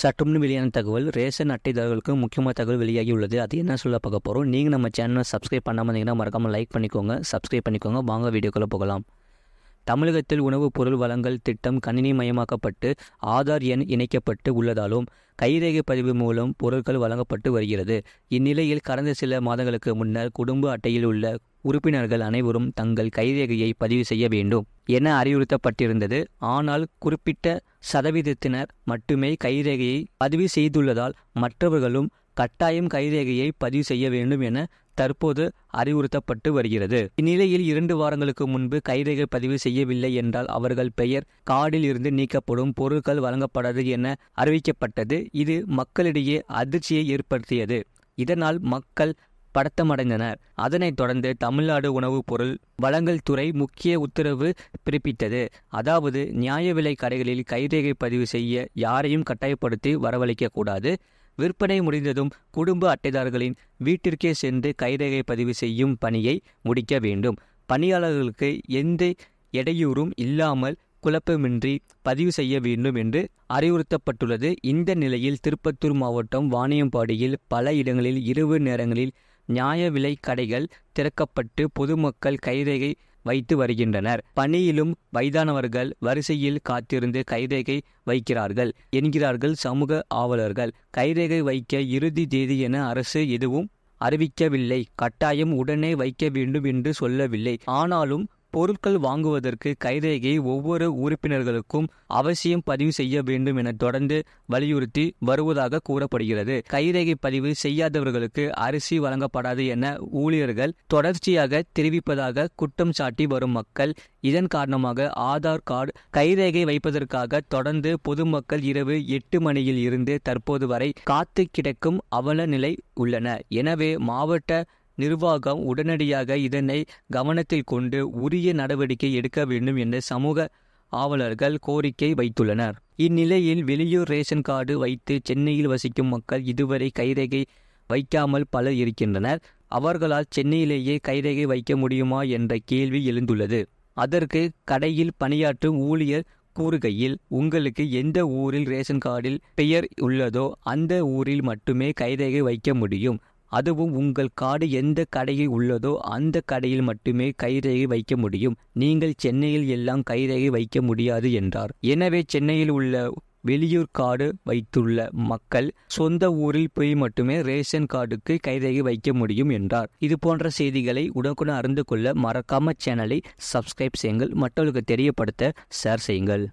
சட்டம்னு வெளியான தகவல் ரேஷன் அட்டைதாரர்களுக்கு முக்கியமாக தகவல் வெளியாகி உள்ளது அது என்ன சொல்ல பார்க்க போகிறோம் நீங்கள் நம்ம சேனலை சப்ஸ்கிரைப் பண்ணாமல் இருந்தீங்கன்னா மறக்காமல் லைக் பண்ணிக்கோங்க சப்ஸ்கிரைப் பண்ணிக்கோங்க வாங்க வீடியோக்குள்ளே போகலாம் தமிழகத்தில் உணவுப் பொருள் வழங்கல் திட்டம் கணினி மயமாக்கப்பட்டு ஆதார் எண் இணைக்கப்பட்டு உள்ளதாலும் கைரேகை பதிவு மூலம் பொருட்கள் வழங்கப்பட்டு வருகிறது இந்நிலையில் கடந்த சில மாதங்களுக்கு முன்னர் குடும்ப அட்டையில் உள்ள உறுப்பினர்கள் அனைவரும் தங்கள் கைரேகையை பதிவு செய்ய வேண்டும் என அறிவுறுத்தப்பட்டிருந்தது ஆனால் குறிப்பிட்ட சதவீதத்தினர் மட்டுமே கைரேகையை பதிவு செய்துள்ளதால் மற்றவர்களும் கட்டாயம் கைரேகையை பதிவு செய்ய வேண்டும் என தற்போது அறிவுறுத்தப்பட்டு வருகிறது இந்நிலையில் இரண்டு வாரங்களுக்கு முன்பு கைரேகை பதிவு செய்யவில்லை என்றால் அவர்கள் பெயர் கார்டில் இருந்து நீக்கப்படும் பொருட்கள் வழங்கப்படாது என அறிவிக்கப்பட்டது இது மக்களிடையே அதிர்ச்சியை ஏற்படுத்தியது இதனால் மக்கள் படத்தமடைந்தனர் அதனைத் தொடர்ந்து தமிழ்நாடு உணவுப் பொருள் வழங்கல் துறை முக்கிய உத்தரவு பிறப்பித்தது அதாவது நியாய விலை கடைகளில் கைரேகை பதிவு செய்ய யாரையும் கட்டாயப்படுத்தி வரவழைக்கக்கூடாது விற்பனை முடிந்ததும் குடும்ப அட்டைதாரர்களின் வீட்டிற்கே சென்று கைரேகை பதிவு செய்யும் பணியை முடிக்க வேண்டும் பணியாளர்களுக்கு எந்த இடையூறும் இல்லாமல் குழப்பமின்றி பதிவு செய்ய வேண்டும் என்று அறிவுறுத்தப்பட்டுள்ளது இந்த நிலையில் திருப்பத்தூர் மாவட்டம் வாணியம்பாடியில் பல இடங்களில் இரவு நேரங்களில் நியாய விலை கடைகள் திறக்கப்பட்டு பொதுமக்கள் கைரேகை வைத்து வருகின்றனர் பணியிலும் வயதானவர்கள் வரிசையில் காத்திருந்து கைரேகை வைக்கிறார்கள் என்கிறார்கள் சமூக ஆவலர்கள் கைரேகை வைக்க இறுதி தேதி என அரசு எதுவும் அறிவிக்கவில்லை கட்டாயம் உடனே வைக்க வேண்டும் என்று சொல்லவில்லை ஆனாலும் பொருட்கள் வாங்குவதற்கு கைரேகை ஒவ்வொரு உறுப்பினர்களுக்கும் அவசியம் பதிவு செய்ய வேண்டும் என தொடர்ந்து வலியுறுத்தி வருவதாக கூறப்படுகிறது கைரேகை பதிவு செய்யாதவர்களுக்கு அரிசி வழங்கப்படாது என ஊழியர்கள் தொடர்ச்சியாக தெரிவிப்பதாக குற்றம் சாட்டி வரும் மக்கள் இதன் காரணமாக ஆதார் கார்டு கைரேகை வைப்பதற்காக தொடர்ந்து பொதுமக்கள் இரவு எட்டு மணியில் இருந்து தற்போது வரை காத்து கிடக்கும் அவல நிலை உள்ளன எனவே மாவட்ட நிர்வாகம் உடனடியாக இதனை கவனத்தில் கொண்டு உரிய நடவடிக்கை எடுக்க வேண்டும் என்று சமூக ஆவலர்கள் கோரிக்கை வைத்துள்ளனர் இந்நிலையில் வெளியூர் ரேஷன் கார்டு வைத்து சென்னையில் வசிக்கும் மக்கள் இதுவரை கைரேகை வைக்காமல் பலர் இருக்கின்றனர் அவர்களால் சென்னையிலேயே கைரேகை வைக்க முடியுமா என்ற கேள்வி எழுந்துள்ளது அதற்கு கடையில் பணியாற்றும் ஊழியர் கூறுகையில் உங்களுக்கு எந்த ஊரில் ரேஷன் கார்டில் பெயர் உள்ளதோ அந்த ஊரில் மட்டுமே கைரேகை வைக்க முடியும் அதுவும் உங்கள் கார்டு எந்த கடையில் உள்ளதோ அந்த கடையில் மட்டுமே கைரேகை வைக்க முடியும் நீங்கள் சென்னையில் எல்லாம் கைரேகை வைக்க முடியாது என்றார் எனவே சென்னையில் உள்ள வெளியூர் கார்டு வைத்துள்ள மக்கள் சொந்த ஊரில் போய் மட்டுமே ரேஷன் கார்டுக்கு கைரேகை வைக்க முடியும் என்றார் இது போன்ற செய்திகளை உடனுக்குடன் அறிந்து கொள்ள மறக்காம சேனலை சப்ஸ்கிரைப் செய்யுங்கள் மற்றவர்களுக்கு தெரியப்படுத்த ஷேர் செய்யுங்கள்